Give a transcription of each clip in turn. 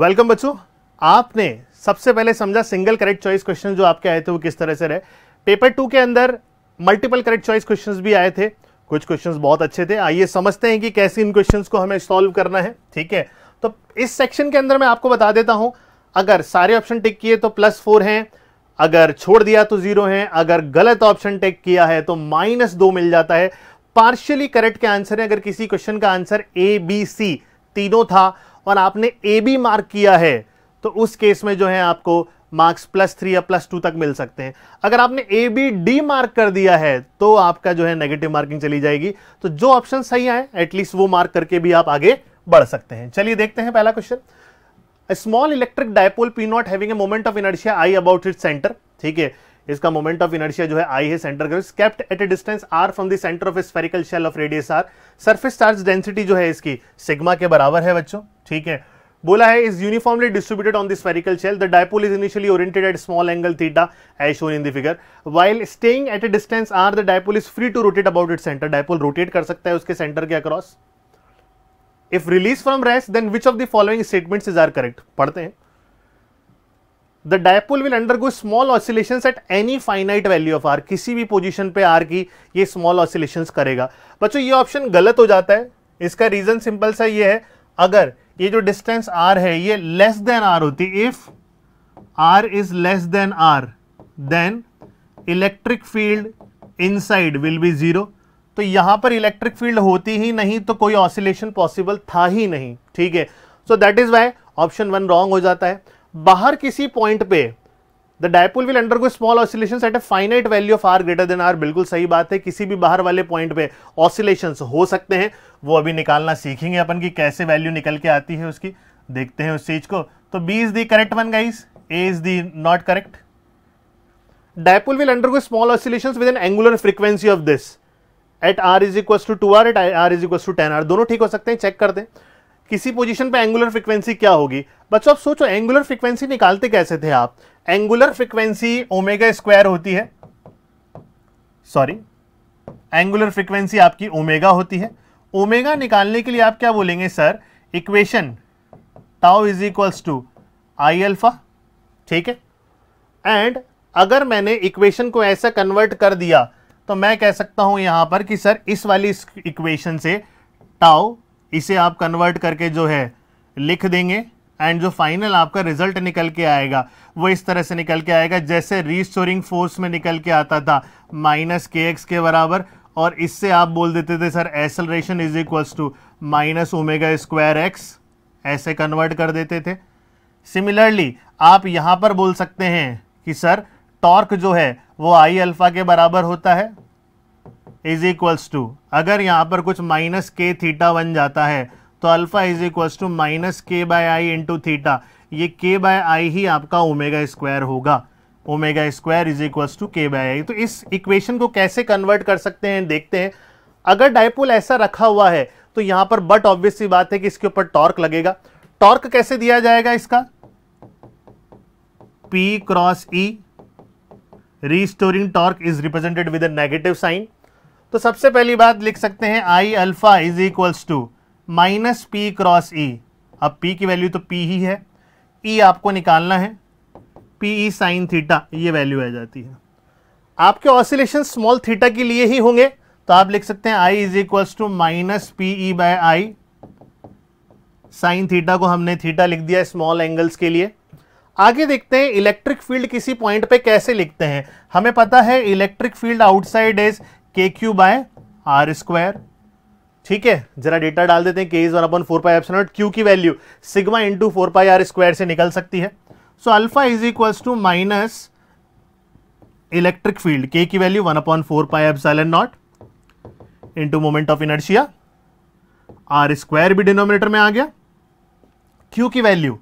Welcome बच्चों आपने सबसे पहले समझा सिंगल करेक्ट चॉइस क्वेश्चन जो आपके आए थे वो किस तरह से रहे पेपर टू के अंदर मल्टीपल करेक्ट चॉइस क्वेश्चंस भी आए थे कुछ क्वेश्चंस बहुत अच्छे थे आइए समझते हैं कि कैसे इन क्वेश्चंस को हमें सॉल्व करना है ठीक है तो इस सेक्शन के अंदर मैं आपको बता देता हूं अगर सारे ऑप्शन टिक किए तो प्लस फोर हैं अगर छोड़ दिया तो जीरो हैं अगर गलत ऑप्शन टिक किया है तो माइनस दो मिल जाता है पार्शियली करेक्ट के आंसर है अगर किसी क्वेश्चन का आंसर ए बी सी तीनों था और आपने ए बी मार्क किया है तो उस केस में जो है आपको मार्क्स प्लस थ्री या प्लस टू तक मिल सकते हैं अगर आपने ए बी डी मार्क कर दिया है तो आपका जो है नेगेटिव मार्किंग चली जाएगी तो जो ऑप्शन सही आए एटलीस्ट वो मार्क करके भी आप आगे बढ़ सकते हैं चलिए देखते हैं पहला question small electric dipole P not having a moment of inertia I about it centre ठीक है इसका मोमेंट ऑफ इनर्शिया जो है आई है centre gravity kept at a distance R from the centre of a spherical shell of radius R surface charge density जो है इसकी सिग्मा के बराबर है बच्चों ठीक है बोला है is uniformly distributed on the spherical shell the dipole is initially oriented at small angle theta as shown in the figure while staying at a distance R the dipole is free to rotate about it centre dipole rotate कर सकता है उसके centre के across if release from rest then which of the following statements is are correct पढ़ते हैं the dipole will go small oscillation eight any finite value of R किसी भी position पे आर की ये स्मॉल ऑसिलेशन करेगा बच्चों ये ऑप्शन गलत हो जाता है इसका रीजन सिंपल सा ये है अगर ये जो डिस्टेंस आर है ये लेस देन आर होती if R is less than R then electric field inside will be zero तो यहां पर इलेक्ट्रिक फील्ड होती ही नहीं तो कोई ऑसिलेशन पॉसिबल था ही नहीं ठीक है so that is why option one wrong हो जाता है बाहर किसी पॉइंट पे the dipole will go small oscillation at a finite value of R greater than R बिल्कुल सही बात है किसी भी बाहर वाले पॉइंट पे ऑसिलेशन हो सकते हैं वो अभी निकालना सीखेंगे अपन की कैसे वैल्यू निकल के आती है उसकी देखते हैं उस चीज को तो B is the correct one guys A is the not correct dipole will undergo small oscillation with an angular frequency of this at R is equal to two R at R is equal to ten R दोनों ठीक हो सकते हैं check करते हैं किसी position पे angular frequency क्या होगी बच्चों आप सोचो एंगुलर फ्रिक्वेंसी निकालते कैसे थे आप एंगुलर फ्रिक्वेंसी ओमेगा स्क्वायर होती है सॉरी एंगुलर फ्रीक्वेंसी आपकी ओमेगा होती है ओमेगा निकालने के लिए आप क्या बोलेंगे sir equation tau is equals to I alpha ठीक है एंड अगर मैंने इक्वेशन को ऐसा कन्वर्ट कर दिया तो मैं कह सकता हूं यहां पर कि सर इस वाली इक्वेशन से टाओ इसे आप कन्वर्ट करके जो है लिख देंगे एंड जो फाइनल आपका रिजल्ट निकल के आएगा वो इस तरह से निकल के आएगा जैसे रीस्टोरिंग फोर्स में निकल के आता था माइनस के एक्स के बराबर और इससे आप बोल देते थे sir acceleration is equals to minus omega square x ऐसे कन्वर्ट कर देते थे सिमिलरली आप यहाँ पर बोल सकते हैं कि सर टॉर्क जो है वो आई अल्फ़ा के बराबर होता है इज इक्वल्स टू अगर यहाँ पर कुछ माइनस के थीटा बन जाता है तो alpha is equals to minus K by I into theta ये के बाय आई ही आपका ओमेगा स्क्वायर होगा omega square is equals to K by I तो इस इक्वेशन को कैसे कन्वर्ट कर सकते हैं देखते हैं अगर डायपोल ऐसा रखा हुआ है तो यहाँ पर बट ऑब्वियस सी बात है कि इसके ऊपर टॉर्क लगेगा टॉर्क कैसे दिया जाएगा इसका P cross E restoring torque is represented with negative sign तो सबसे पहली बात लिख सकते हैं I alpha is equals to minus P cross E अब पी की वैल्यू तो पी ही है ई e आपको निकालना है पी ई साइन थीटा ये वैल्यू आ जाती है आपके ऑसिलेशन स्मॉल थीटा के लिए ही होंगे तो आप लिख सकते हैं I is equals to minus P E by I sine theta को हमने थीटा लिख दिया स्मॉल एंगल्स के लिए आगे देखते हैं इलेक्ट्रिक फील्ड किसी पॉइंट पे कैसे लिखते हैं हमें पता है electric field outside is K Q by R square ठीक है जरा डेटा डाल देते हैं K is one upon four pi epsilon Q की value sigma into four pi R square से निकल सकती है so alpha is equals to minus electric field के की value one upon four pi epsilon naught into moment of inertia R square भी denominator में आ गया क्यू की वैल्यू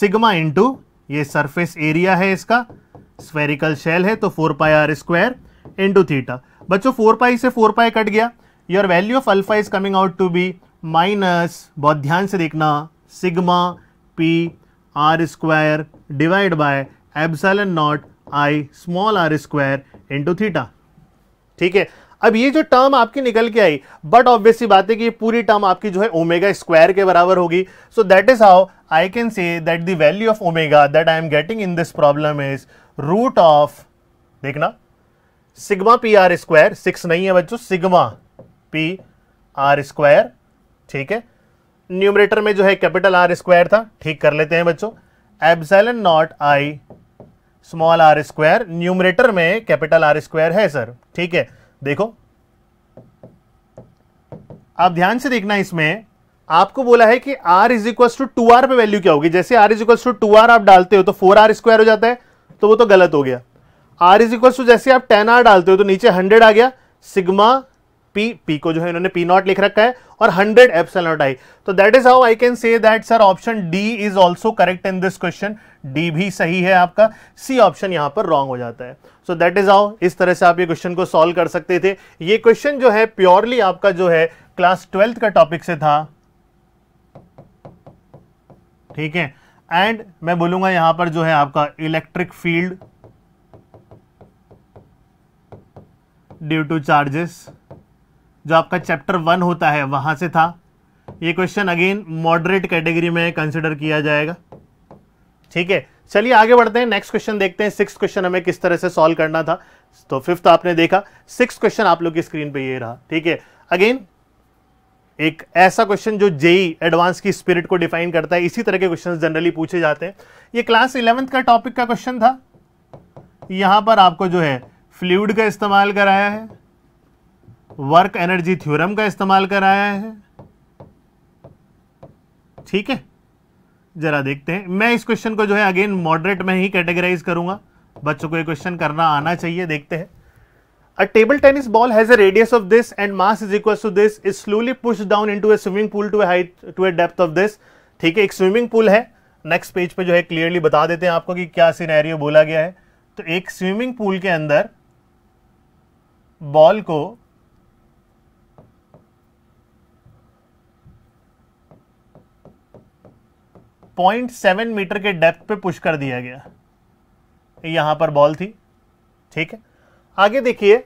सिग्मा इंटू ये सरफेस एरिया है इसका स्फेरिकल शेल है तो four pi R square into theta बच्चों फोर पाई से फोर पाई कट गया your value of alpha is coming out to be minus बहुत ध्यान से देखना sigma P R square divide by epsilon naught I small R square into theta ठीक है अब ये जो टर्म आपकी निकल के आई बट ऑब्वियसली बात है कि ये पूरी टर्म आपकी जो है ओमेगा स्क्वायर के बराबर होगी so that is how I can say that the value of omega that I am getting in this problem is root of देखना sigma P R square six नहीं है बच्चों सिग्मा पी आर स्क्वायर ठीक है numerator में जो है capital R square था ठीक कर लेते हैं बच्चों epsilon naught I small R square numerator में कैपिटल आर स्क्वायर है सर ठीक है देखो आप ध्यान से देखना इसमें आपको बोला है कि r is equal to two R पे वैल्यू क्या होगी जैसे r is equal to two R आप डालते हो तो फोर आर स्क्वायर हो जाता है तो वो तो गलत हो गया आर इज इक्वल टू जैसे आप टेन आर डालते हो तो नीचे हंड्रेड आ गया सिग्मा पी पी को जो है इन्होंने पी नॉट लिख रखा है और हंड्रेड एप्सल नॉट आई तो that is how I can say that sir option D is also correct in this question D भी सही है आपका सी ऑप्शन यहां पर रॉन्ग हो जाता है सो दैट इज हाउ इस तरह से आप ये क्वेश्चन को सॉल्व कर सकते थे ये क्वेश्चन जो है प्योरली आपका जो है क्लास ट्वेल्थ का टॉपिक से था ठीक है एंड मैं बोलूंगा यहां पर जो है आपका electric field due to charges जो आपका चैप्टर वन होता है वहां से था ये क्वेश्चन अगेन मॉडरेट कैटेगरी में कंसिडर किया जाएगा ठीक है चलिए आगे बढ़ते हैं नेक्स्ट क्वेश्चन देखते हैं सिक्स क्वेश्चन हमें किस तरह से सॉल्व करना था तो फिफ्थ आपने देखा सिक्स क्वेश्चन आप लोग की स्क्रीन पे ये रहा ठीक है अगेन एक ऐसा क्वेश्चन जो जेई एडवांस e की स्पिरिट को डिफाइन करता है इसी तरह के क्वेश्चंस जनरली पूछे जाते हैं ये क्लास इलेवेंथ का टॉपिक का क्वेश्चन था यहां पर आपको जो है फ्लूड का इस्तेमाल कराया है वर्क एनर्जी थ्योरम का इस्तेमाल कराया है ठीक है जरा देखते हैं मैं इस क्वेश्चन को जो है अगेन मॉडरेट में ही कैटेगराइज करूंगा बच्चों को ये क्वेश्चन करना आना चाहिए देखते हैं A table tennis ball has a radius of this and mass is equal to this is slowly pushed down into a swimming pool to a height to a depth of this ठीक है एक swimming pool है next page पे जो है clearly बता देते हैं आपको कि क्या सिनेरियो बोला गया है तो एक स्विमिंग पूल के अंदर बॉल को पॉइंट सेवन मीटर के डेप्थ पे पुश कर दिया गया यहां पर बॉल थी ठीक है आगे देखिए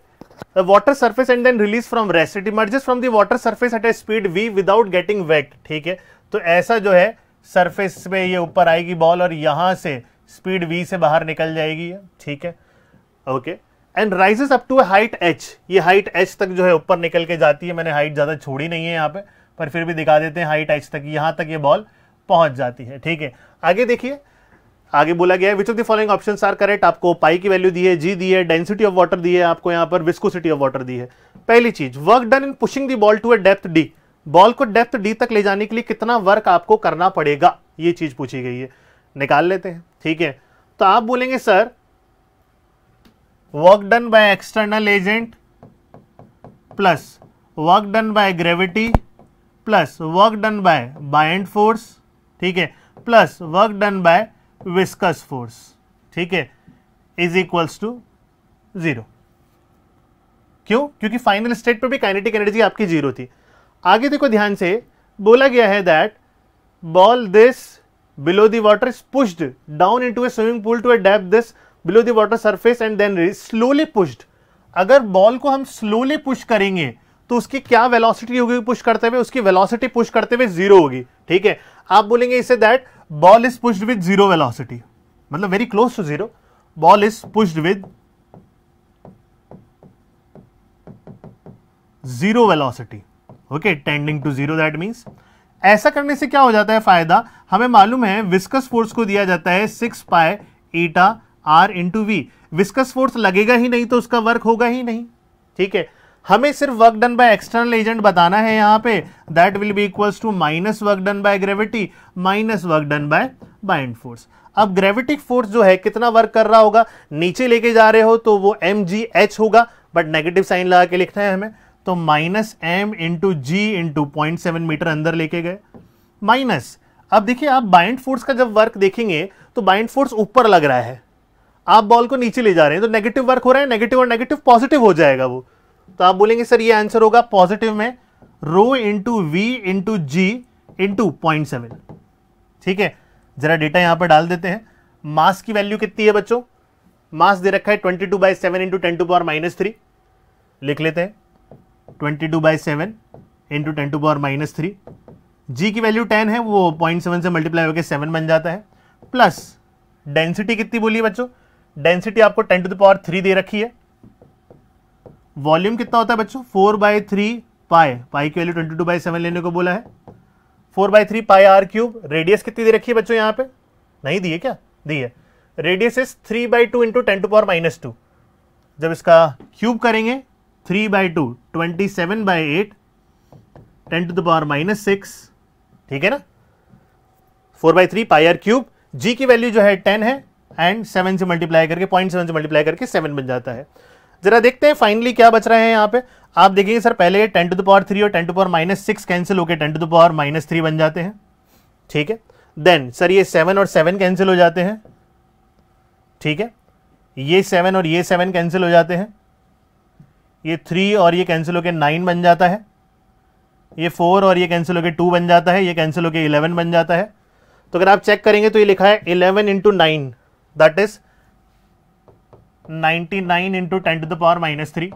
water surface and then release from rest it emerges from the water surface at a speed V without getting wet ठीक है तो ऐसा जो है सरफेस में ये ऊपर आएगी बॉल और यहां से स्पीड वी से बाहर निकल जाएगी ठीक है okay okay. And rises up to height H ये हाइट एच तक जो है ऊपर निकल के जाती है मैंने हाइट ज़्यादा छोड़ी नहीं है यहाँ पे पर फिर भी दिखा देते हैं हाइट एच तक यहां तक ये बॉल पहुंच जाती है ठीक है आगे देखिए आगे बोला गया है which of the following option are correct आपको पाई की वैल्यू दी है जी दी है डेंसिटी ऑफ वाटर दी है आपको यहाँ पर विस्कोसिटी ऑफ वाटर दी है पहली चीज work done in pushing the ball to a depth D ball को डेप्थ डी तक ले जाने के लिए कितना वर्क आपको करना पड़ेगा ये चीज पूछी गई है निकाल लेते हैं ठीक है तो आप बोलेंगे sir work done by external agent plus work done by gravity plus work done by by force ठीक है plus work done by viscous force ठीक है इज इक्वल्स टू जीरो क्यों क्योंकि फाइनल स्टेट पर भी काइनेटिक एनर्जी आपकी zero थी आगे देखो ध्यान से बोला गया है that ball this below the water is pushed down into a swimming pool to a depth this below the water surface and then slowly pushed अगर बॉल को हम स्लोली पुश करेंगे तो उसकी क्या वेलोसिटी होगी पुश करते हुए उसकी वेलोसिटी पुश करते हुए जीरो होगी ठीक है आप बोलेंगे इसे that ball is pushed with zero velocity मतलब very close to zero ball is pushed with zero velocity okay tending to zero that means ऐसा करने से क्या हो जाता है फायदा हमें मालूम है विस्कस फोर्स को दिया जाता है six pi eta R into V viscous force लगेगा ही नहीं तो उसका वर्क होगा ही नहीं ठीक है हमें सिर्फ work done by external agent बताना है यहां पे that will be equals to minus work done by gravity minus work done by bind force अब ग्रेविटिक फोर्स जो है कितना वर्क कर रहा होगा नीचे लेके जा रहे हो तो वो एम जी एच होगा बट नेगेटिव साइन लगा के लिखना है हमें तो minus M into G into point seven metre अंदर लेके गए माइनस अब देखिए आप बाइंड फोर्स का जब वर्क देखेंगे तो बाइंड फोर्स ऊपर लग रहा है आप बॉल को नीचे ले जा रहे हैं तो नेगेटिव वर्क हो रहा है नेगेटिव और नेगेटिव पॉजिटिव हो जाएगा वो तो आप बोलेंगे सर ये आंसर होगा पॉजिटिव में rho into V into G into point seven ठीक है जरा डेटा यहां पर डाल देते हैं मास की वैल्यू कितनी है बच्चों मास दे रखा है twenty two by seven into ten to power minus three लिख लेते हैं twenty two by seven into ten to power minus three जी की वैल्यू टेन है वो पॉइंट सेवन से मल्टीप्लाई होकर सेवन बन जाता है प्लस डेंसिटी कितनी बोली बच्चों डेंसिटी आपको ten to the power three दे रखी है वॉल्यूम कितना होता है बच्चों four by three pi pi की value twenty two by seven लेने को बोला है four by three pi R cube radius कितनी दे रखी है बच्चों यहां पे नहीं दिए क्या दिए radius is three by two into ten to power minus two जब इसका क्यूब करेंगे three by two twenty seven by eight ten to the power minus six ठीक है ना four by three pi R cube G की value जो है ten है एंड सेवन से मल्टीप्लाई करके पॉइंट सेवन से मल्टीप्लाई करके सेवन बन जाता है जरा देखते हैं फाइनली क्या बच रहा है यहाँ पे आप देखेंगे सर पहले ten to the power three और ten to power minus six cancel होकर ten to the power minus three बन जाते हैं ठीक है देन सर ये सेवन और सेवन कैंसिल हो जाते हैं ठीक है ये सेवन और ये सेवन कैंसिल हो जाते हैं ये थ्री और ये कैंसिल होकर नाइन बन जाता है ये फोर और ये कैंसिल होकर टू बन जाता है ये कैंसिल होकर इलेवन बन जाता है तो अगर आप चेक करेंगे तो ये लिखा है eleven into nine that is 99 into 10 to the power minus three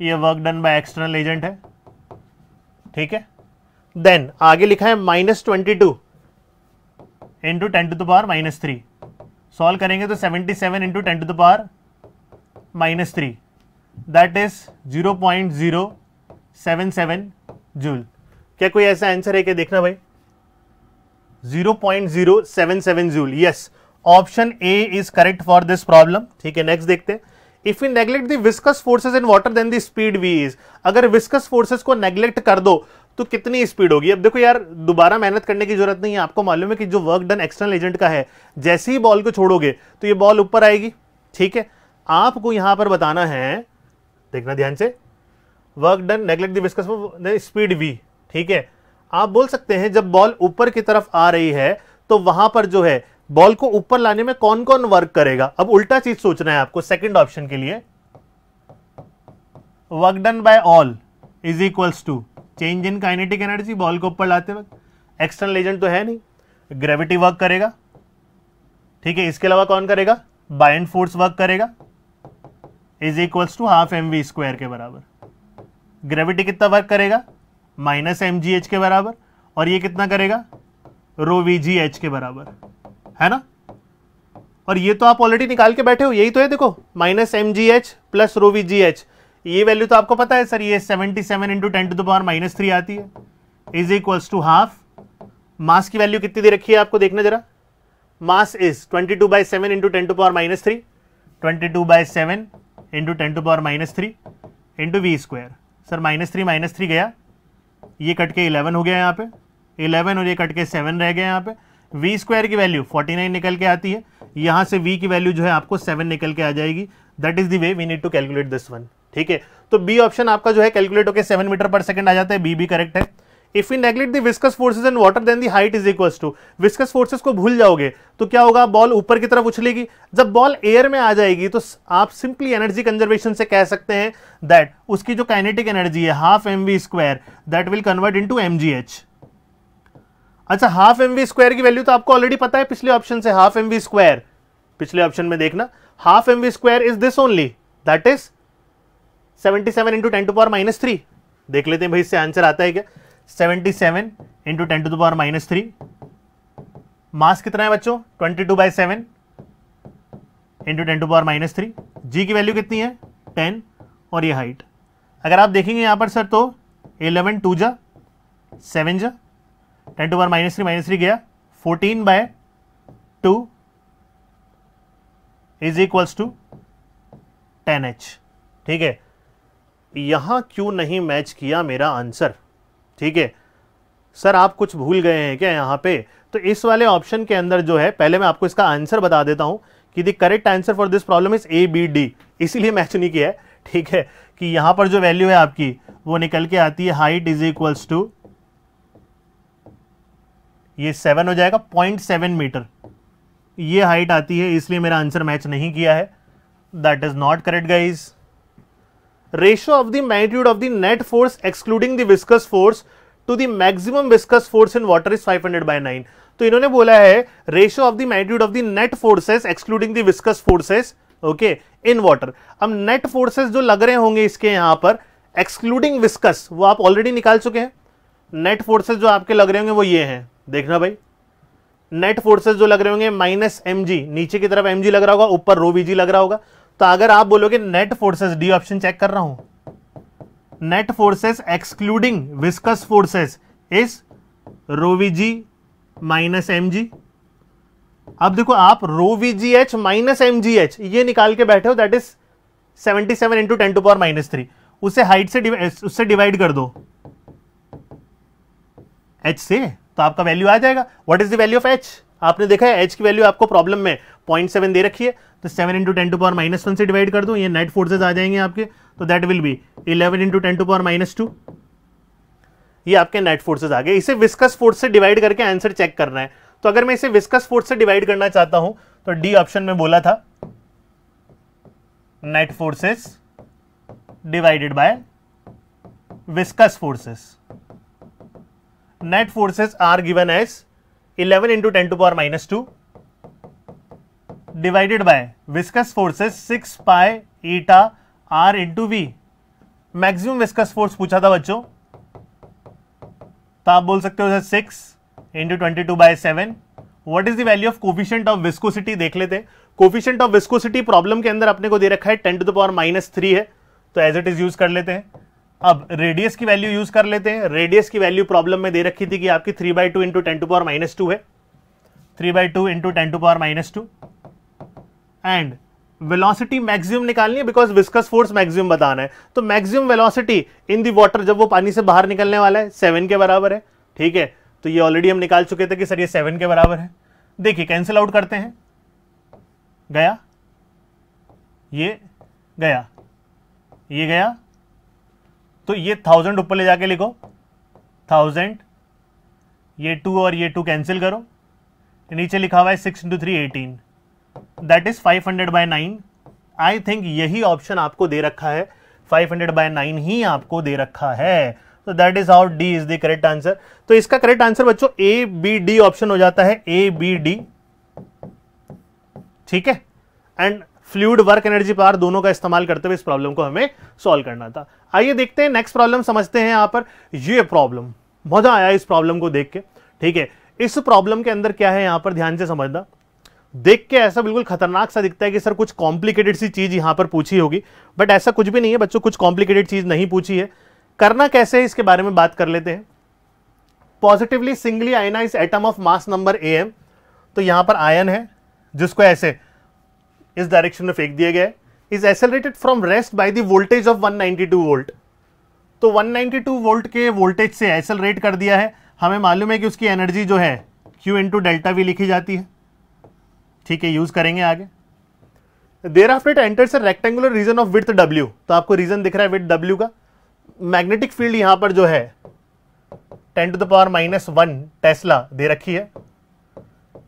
ये work done by external agent है ठीक है देन आगे लिखा है minus twenty two into ten to the power minus three solve करेंगे तो seventy seven into ten to the power minus three that is zero point zero seven seven joule क्या कोई ऐसा आंसर है क्या देखना भाई zero point zero seven seven joule yes yes. Option A is correct for this problem ठीक है next देखते हैं if you neglect the viscous forces in water then the speed v is अगर विस्कस फोर्सेज को neglect कर दो तो कितनी स्पीड होगी अब देखो यार दोबारा मेहनत करने की जरूरत नहीं है आपको मालूम है कि जो वर्क डन एक्सटर्नल एजेंट का है जैसे ही बॉल को छोड़ोगे तो ये बॉल ऊपर आएगी ठीक है आपको यहां पर बताना है देखना ध्यान से work done neglect viscous speed v ठीक है आप बोल सकते हैं जब बॉल ऊपर की तरफ आ रही है तो वहां पर जो है बॉल को ऊपर लाने में कौन कौन वर्क करेगा अब उल्टा चीज सोचना है आपको सेकंड ऑप्शन के लिए work done by all is equals to change in kinetic energy ball को ऊपर लाते वक्त एक्सटर्नल एजेंट तो है नहीं ग्रेविटी वर्क करेगा ठीक है इसके अलावा कौन करेगा बाइंड फोर्स वर्क करेगा is equals to half m v square के बराबर ग्रेविटी कितना वर्क करेगा माइनस एम जी एच के बराबर और ये कितना करेगा रो वी जी एच के बराबर है ना और ये तो आप ऑलरेडी निकाल के बैठे हो यही तो है देखो माइनस एम जी h plus rho v g h ये वैल्यू तो आपको पता है सर ये seventy seven into ten to दावर पावर माइनस थ्री आती है is equals to half mass की वैल्यू कितनी दे रखी है आपको देखना जरा mass is twenty two by seven into ten to power minus three twenty two by seven into ten to power minus three into v square sir minus three minus three गया ये cut के eleven हो गया यहाँ पे eleven और ये cut के सेवन रह गया यहाँ पे वी स्क्वायर की वैल्यू 49 निकल के आती है यहां से वी की वैल्यू जो है आपको 7 निकल के आ जाएगी that is the way we need to calculate this one ठीक है तो बी ऑप्शन आपका जो है कैलकुलेट होकर सेवन मीटर पर सेकंड आ जाता है बी भी करेक्ट है if you neglect the viscous forces and water then the height is equal to viscous forces को भूल जाओगे तो क्या होगा बॉल ऊपर की तरफ उछलेगी जब बॉल एयर में आ जाएगी तो आप सिंपली एनर्जी कंजर्वेशन से कह सकते हैं दैट उसकी जो काइनेटिक एनर्जी है half m v square that will convert into m ji h अच्छा हाफ एम वी स्क्वायर की वैल्यू तो आपको ऑलरेडी पता है पिछले ऑप्शन से हाफ एम वी स्क्वायर पिछले ऑप्शन में देखना half m v square is this only that is 77 seven into ten to power minus three देख लेते हैं भाई इससे आंसर आता है क्या 77 seven into ten to power minus three mass कितना है बच्चों 22 two by seven into ten to power minus three जी की वैल्यू कितनी है 10 और ये हाइट अगर आप देखेंगे यहाँ पर सर तो 11 टू जा सेवन जा ten to one minus three minus three गया fourteen by two is equals to ten h ठीक है यहां क्यों नहीं मैच किया मेरा आंसर ठीक है सर आप कुछ भूल गए हैं क्या यहां पे तो इस वाले ऑप्शन के अंदर जो है पहले मैं आपको इसका आंसर बता देता हूं कि the correct answer for this problem is A B D इसीलिए मैच नहीं किया है ठीक है कि यहां पर जो वैल्यू है आपकी वो निकल के आती है हाइट इज इक्वल्स टू ये सेवन हो जाएगा पॉइंट सेवन मीटर ये हाइट आती है इसलिए मेरा आंसर मैच नहीं किया है that is not correct guys ratio of the magnitude of the net force excluding the viscous force to the maximum viscous force in water is 500 hundred by nine तो इन्होंने बोला है ratio of the magnitude of the net forces excluding the viscous forces okay in water अब net forces जो लग रहे होंगे इसके यहां पर एक्सक्लूडिंग विस्कस वो आप ऑलरेडी निकाल चुके हैं नेट फोर्सेस जो आपके लग रहे होंगे वो ये हैं देखना भाई नेट फोर्सेस जो लग रहे होंगे माइनस एम नीचे की तरफ एम लग रहा होगा ऊपर रो वी लग रहा होगा तो अगर आप बोलोगे net forces D option check कर रहा हूं net forces excluding viscous forces is rho v g minus m g अब देखो आप रोवीजी एच माइनस एम ये निकाल के बैठे हो that is seventy seven into ten to power minus three उसे हाइट से उससे डिवाइड कर दो एच से तो आपका वैल्यू आ जाएगा what is the value of h आपने देखा है एच की वैल्यू आपको प्रॉब्लम में पॉइंट सेवन दे रखी है तो seven into ten to power minus one से डिवाइड कर दूं ये नेट फोर्सेज आ जाएंगे आपके तो that will be eleven into ten to power minus two ये आपके नेट फोर्सेज आ गए इसे विस्कस फोर्स से डिवाइड करके आंसर चेक करना है तो अगर मैं इसे विस्कस फोर्स से डिवाइड करना चाहता हूं तो डी ऑप्शन में बोला था net forces divided by viscous forces net forces are given as 11 into 10 to power minus 2 divided by viscous forces 6 pi eta r into v maximum viscous force पूछा था बच्चों तो आप बोल सकते हो sir six into twenty two by seven what is the value of coefficient of viscosity देख लेते कोफिशियंट ऑफ विस्कोसिटी प्रॉब्लम के अंदर अपने को दे रखा है ten to the power minus three है तो एज इट इज यूज कर लेते हैं अब रेडियस की वैल्यू यूज कर लेते हैं रेडियस की वैल्यू प्रॉब्लम में दे रखी थी कि आपकी three by two into ten to power minus two है three by two into ten to power minus two and velocity maximum निकालनी है बिकॉज विस्कस फोर्स मैक्सिमम बताना है तो maximum velocity in the water जब वो पानी से बाहर निकलने वाला है सेवन के बराबर है ठीक है तो ये ऑलरेडी हम निकाल चुके थे कि सर ये सेवन के बराबर है देखिए कैंसिल आउट करते हैं गया ये गया ये गया तो ये थाउजेंड ऊपर ले जाके लिखो थाउजेंड ये टू और ये टू कैंसिल करो नीचे लिखा हुआ है six into three eighteen that is five hundred by nine I think यही ऑप्शन आपको दे रखा है फाइव हंड्रेड बाय नाइन ही आपको दे रखा है तो that is how D is the correct answer तो इसका करेक्ट आंसर बच्चों ए बी डी ऑप्शन हो जाता है ए बी डी ठीक है and fluid work energy power दोनों का इस्तेमाल करते हुए इस प्रॉब्लम को हमें सॉल्व करना था आइए देखते हैं नेक्स्ट प्रॉब्लम समझते हैं यहां पर ये प्रॉब्लम मजा आया इस प्रॉब्लम को देख के ठीक है इस प्रॉब्लम के अंदर क्या है यहां पर ध्यान से समझना देख के ऐसा बिल्कुल खतरनाक सा दिखता है कि सर कुछ कॉम्प्लिकेटेड सी चीज़ यहां पर पूछी होगी बट ऐसा कुछ भी नहीं है बच्चों कुछ कॉम्प्लिकेटेड चीज़ नहीं पूछी है करना कैसे है इसके बारे में बात कर लेते हैं positively singly ionise atom of mass number A M तो यहां पर आयन है जिसको ऐसे इस डायरेक्शन में फेंक दिए गए is accelerated from rest by the voltage of 192 volt तो 192 वोल्ट के वोल्टेज से एसेलरेट कर दिया है हमें मालूम है कि उसकी एनर्जी जो है Q इंटू डेल्टा भी लिखी जाती है ठीक है यूज करेंगे आगे देर आफ्टर इट एंटर से rectangular region of with W तो आपको रीजन दिख रहा है विथ डब्ल्यू का मैग्नेटिक फील्ड यहां पर जो है ten to the power minus one tesla दे रखी है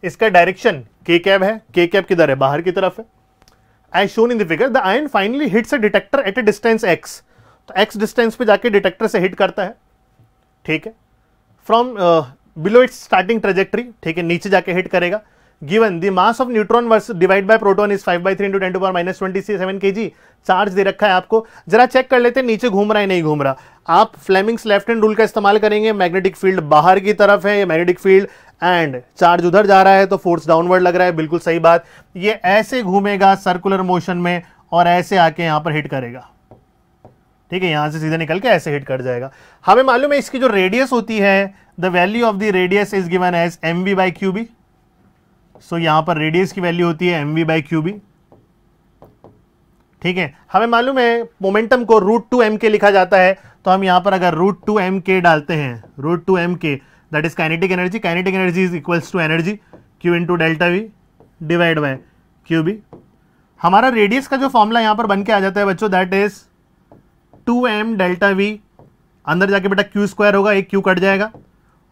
इसका डायरेक्शन के कैब है के कैब किधर है बाहर की तरफ है as shown in the figure the ion finally hits a detector at a distance x तो एक्स डिस्टेंस पे जाके डिटेक्टर से हिट करता है ठीक है from below its starting trajectory ठीक है नीचे जाके हिट करेगा given the mass of neutron was divided by proton is 5 by 3 into 10 to power minus 27 kg charge दे रखा है आपको जरा चेक कर लेते हैं नीचे घूम रहा है नहीं घूम रहा आप फ्लेमिंग्स लेफ्ट हैंड रूल का इस्तेमाल करेंगे मैग्नेटिक फील्ड बाहर की तरफ है ये मैग्नेटिक फील्ड एंड चार्ज उधर जा रहा है तो फोर्स डाउनवर्ड लग रहा है बिल्कुल सही बात ये ऐसे घूमेगा सर्कुलर मोशन में और ऐसे आके यहां पर हिट करेगा ठीक है यहां से सीधे निकल के ऐसे हिट कर जाएगा हमें मालूम है इसकी जो रेडियस होती है the value of the radius is given as m v by q B so so, यहां पर रेडियस की वैल्यू होती है m v by q B ठीक है हमें मालूम है मोमेंटम को रूट टू एम के लिखा जाता है तो हम यहां पर अगर रूट टू एम के डालते हैं रूट टू एम के that is kinetic energy kinetic energy is equals to energy q into delta V divide by q B हमारा रेडियस का जो फॉर्मूला यहां पर बन के आ जाता है बच्चों that is two m delta V अंदर जाके बेटा क्यू स्क्वायर होगा एक क्यू कट जाएगा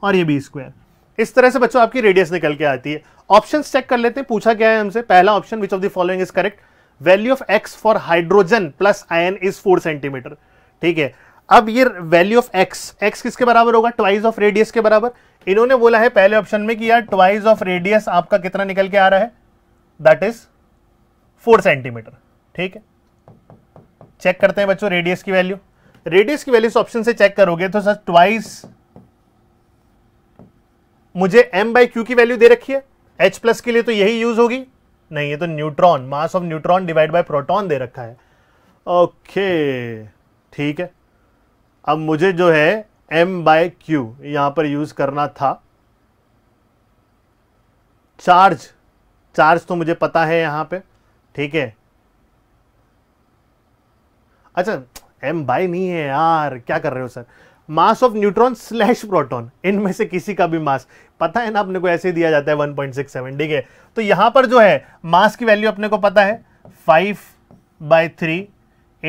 और ये बी स्क्वायर इस तरह से बच्चों आपकी रेडियस निकल के आती है ऑप्शन चेक कर लेते हैं पूछा गया है हमसे पहला option which of the following is correct value of x for hydrogen plus ion is four centimetre ठीक है अब ये वैल्यू ऑफ एक्स एक्स किसके बराबर होगा ट्वाइस ऑफ रेडियस के बराबर इन्होंने बोला है पहले ऑप्शन में कि यार ट्वाइस ऑफ रेडियस आपका कितना निकल के आ रहा है दैट इज फोर सेंटीमीटर ठीक है चेक करते हैं बच्चों रेडियस की वैल्यू रेडियस की वैल्यू इस ऑप्शन से चेक करोगे तो सर ट्वाइस मुझे एम बाई क्यू की वैल्यू दे रखी है एच प्लस के लिए तो यही यूज होगी नहीं ये तो neutron mass of neutron divide by proton दे रखा है ओके ठीक है अब मुझे जो है एम बाय क्यू यहां पर यूज करना था चार्ज चार्ज तो मुझे पता है यहां पे ठीक है अच्छा एम बाई नहीं है यार क्या कर रहे हो sir mass of neutron slash proton इनमें से किसी का भी मास पता है ना अपने को ऐसे दिया जाता है 1.67 ठीक है तो यहां पर जो है मास की वैल्यू अपने को पता है 5 by three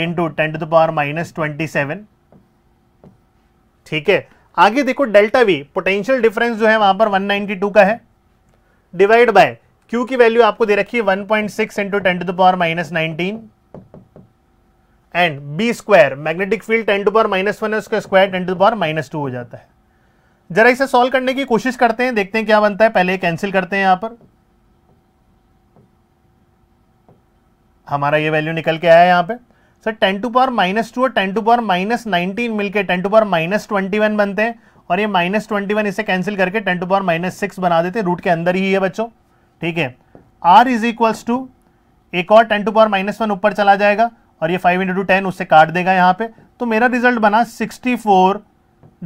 into ten to the power minus twenty seven ठीक है आगे देखो डेल्टा वी पोटेंशियल डिफरेंस जो है वहां पर 192 का है डिवाइड बाय क्यू की वैल्यू आपको दे रखी है 1.6 point six into ten to the power minus nineteen and B square magnetic field ten to power minus one है उसका square ten to power minus two हो जाता है जरा इसे सॉल्व करने की कोशिश करते हैं देखते हैं क्या बनता है पहले कैंसिल करते हैं यहां पर हमारा ये वैल्यू निकल के आया यहां पे sir ten to power minus two और ten to power minus nineteen मिलकर ten to power minus twenty one बनते हैं और ये माइनस ट्वेंटी वन इसे कैंसिल करके ten to power minus six बना देते हैं रूट के अंदर ही है बच्चों ठीक है आर इज इक्वल्स टू एक और ten to power minus one ऊपर चला जाएगा और ये फाइव इंटू टू टेन उससे काट देगा यहाँ पे तो मेरा रिजल्ट बना sixty four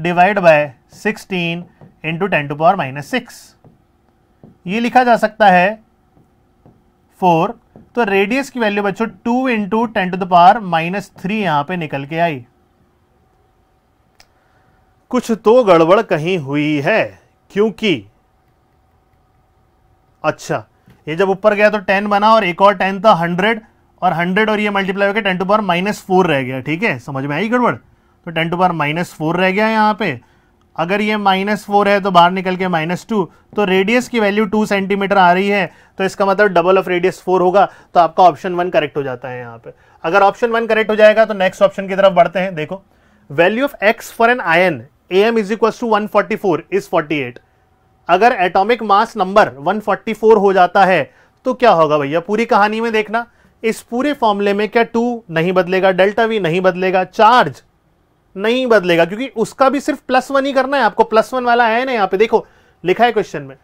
divide by sixteen into ten to power minus six ये लिखा जा सकता है फोर तो रेडियस की वैल्यू बच्चों two into ten to the power minus three यहाँ पे निकल के आई कुछ तो गड़बड़ कहीं हुई है क्योंकि अच्छा ये जब ऊपर गया तो टेन बना और एक और टेन था हंड्रेड और 100 और ये मल्टीप्लाई होकर ten to power minus four रह गया ठीक है समझ में आई गड़बड़ तो ten to power minus four रह गया यहाँ पे अगर ये माइनस फोर है तो बाहर निकल के माइनस टू तो रेडियस की वैल्यू टू सेंटीमीटर आ रही है तो इसका मतलब डबल ऑफ रेडियस फोर होगा तो आपका ऑप्शन वन करेक्ट हो जाता है यहाँ पे अगर ऑप्शन वन करेक्ट हो जाएगा तो नेक्स्ट ऑप्शन की तरफ बढ़ते हैं देखो value of x for n ion A M is equal to one forty four is forty eight अगर atomic mass number one forty four हो जाता है तो क्या होगा भैया पूरी कहानी में देखना इस पूरे फॉर्मूले में क्या टू नहीं बदलेगा डेल्टा वी नहीं बदलेगा चार्ज नहीं बदलेगा क्योंकि उसका भी सिर्फ प्लस वन ही करना है आपको प्लस वन वाला आयन है यहां पे देखो लिखा है क्वेश्चन में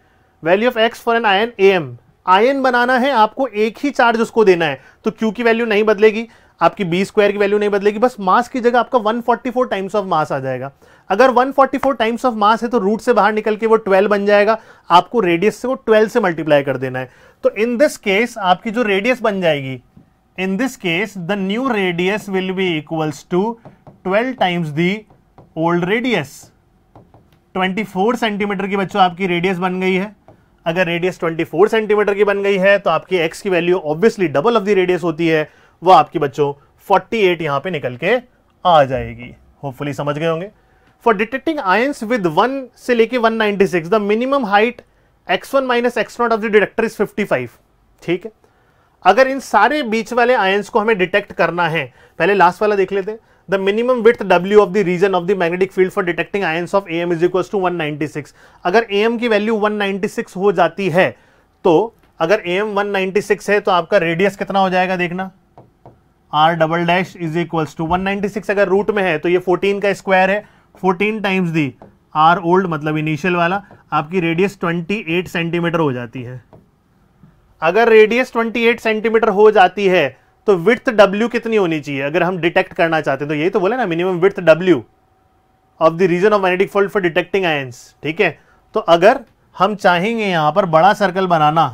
value of x for n ion A M ion बनाना है आपको एक ही चार्ज उसको देना है तो क्यू की वैल्यू नहीं बदलेगी आपकी बी स्क्वायर की वैल्यू नहीं बदलेगी बस मास की जगह आपका 144 टाइम्स ऑफ मास आ जाएगा अगर 144 टाइम्स ऑफ मास है तो रूट से बाहर निकल के वो 12 बन जाएगा आपको रेडियस से वो 12 से मल्टीप्लाई कर देना है तो इन दिस केस आपकी जो रेडियस बन जाएगी in this case the new radius will be equals to 12 times the old radius 24 centimetre की बच्चों आपकी रेडियस बन गई है अगर रेडियस 24 सेंटीमीटर की बन गई है तो आपकी एक्स की value obviously double of the radius होती है वो आपकी बच्चों 48 एट यहां पे निकल के आ जाएगी होपफुली समझ गए होंगे for detecting ions with one से लेके 196 the minimum height x one minus x not of the detector is 55 ठीक है अगर इन सारे बीच वाले आयंस को हमें डिटेक्ट करना है पहले लास्ट वाला देख लेते the minimum width W of the region of the magnetic field for detecting ions of A M is equal to one अगर ए एम की वैल्यू 196 हो जाती है तो अगर ए एम वन है तो आपका रेडियस कितना हो जाएगा देखना R double dash is equals to one अगर रूट में है तो ये 14 का स्क्वायर है fourteen times the R old मतलब इनिशियल वाला आपकी रेडियस 28 सेंटीमीटर हो जाती है अगर रेडियस 28 सेंटीमीटर हो जाती है तो विथ डब्ल्यू कितनी होनी चाहिए अगर हम डिटेक्ट करना चाहते हैं तो यही तो बोले ना minimum width W of the region of magnetic field for detecting ions ठीक है तो अगर हम चाहेंगे यहां पर बड़ा सर्कल बनाना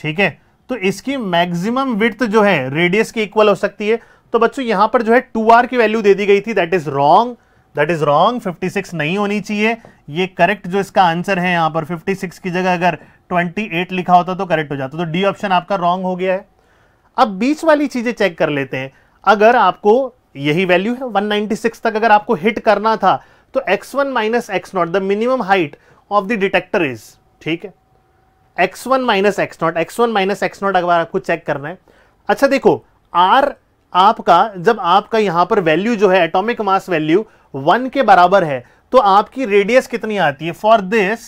ठीक है तो इसकी मैक्सिमम विथ जो है रेडियस के इक्वल हो सकती है तो बच्चों यहां पर जो है टू आर की वैल्यू दे दी गई थी that is wrong that is wrong 56 नहीं होनी चाहिए ये करेक्ट जो इसका आंसर है यहां पर 56 की जगह अगर 28 लिखा होता तो करेक्ट हो जाता तो डी ऑप्शन आपका रॉन्ग हो गया है अब बीच वाली चीजें चेक कर लेते हैं अगर आपको यही वैल्यू है 196 तक अगर आपको हिट करना था तो x1 one minus x not the minimum height of the detector is ठीक है x1 one minus x not x one minus x not अगर आपको चेक करना है अच्छा देखो आर आपका जब आपका यहां पर वैल्यू जो है एटॉमिक मास वैल्यू वन के बराबर है तो आपकी रेडियस कितनी आती है for this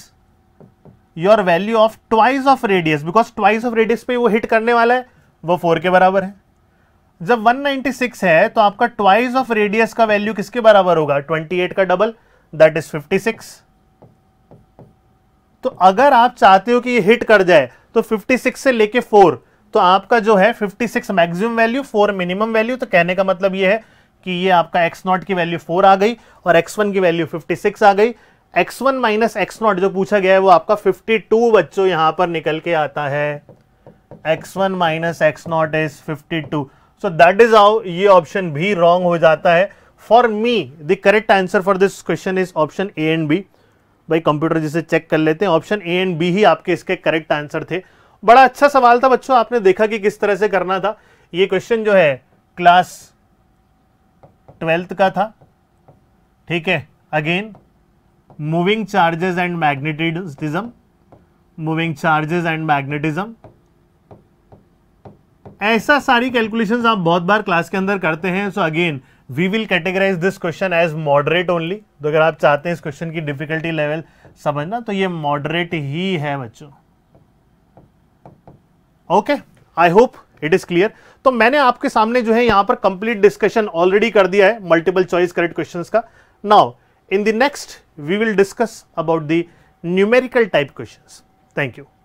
your value of twice of radius because twice of radius पे वो हिट करने वाला है वो फोर के बराबर है जब 196 है तो आपका ट्वाइस ऑफ रेडियस का वैल्यू किसके बराबर होगा 28 का डबल दैट इज 56 तो अगर आप चाहते हो कि ये हिट कर जाए तो 56 से लेके फोर तो आपका जो है 56 maximum value four minimum value तो कहने का मतलब ये है कि ये आपका एक्स नॉट की वैल्यू फोर आ गई और एक्स वन की वैल्यू 56 आ गई x one minus x not जो पूछा गया है वो आपका 52 बच्चों यहां पर निकल के आता है x one minus x not is fifty two so that is out ये ऑप्शन भी रॉन्ग हो जाता है for me the correct answer for this question is option A and B भाई कंप्यूटर जिसे चेक कर लेते हैं ऑप्शन ए एंड बी ही आपके इसके करेक्ट आंसर थे बड़ा अच्छा सवाल था बच्चों आपने देखा कि किस तरह से करना था ये क्वेश्चन जो है क्लास ट्वेल्थ का था ठीक है again moving charges and magnetism moving charges and magnetism ऐसा सारी कैलकुलेशंस आप बहुत बार क्लास के अंदर करते हैं so again we will categorise this question as moderate only तो अगर आप चाहते हैं इस क्वेश्चन की डिफिकल्टी लेवल समझना तो ये मॉडरेट ही है बच्चों okay I hope it is clear तो मैंने आपके सामने जो है यहां पर कंप्लीट डिस्कशन ऑलरेडी कर दिया है मल्टीपल चॉइस करेक्ट क्वेश्चन का now in the next we will discuss about the numerical type question thank you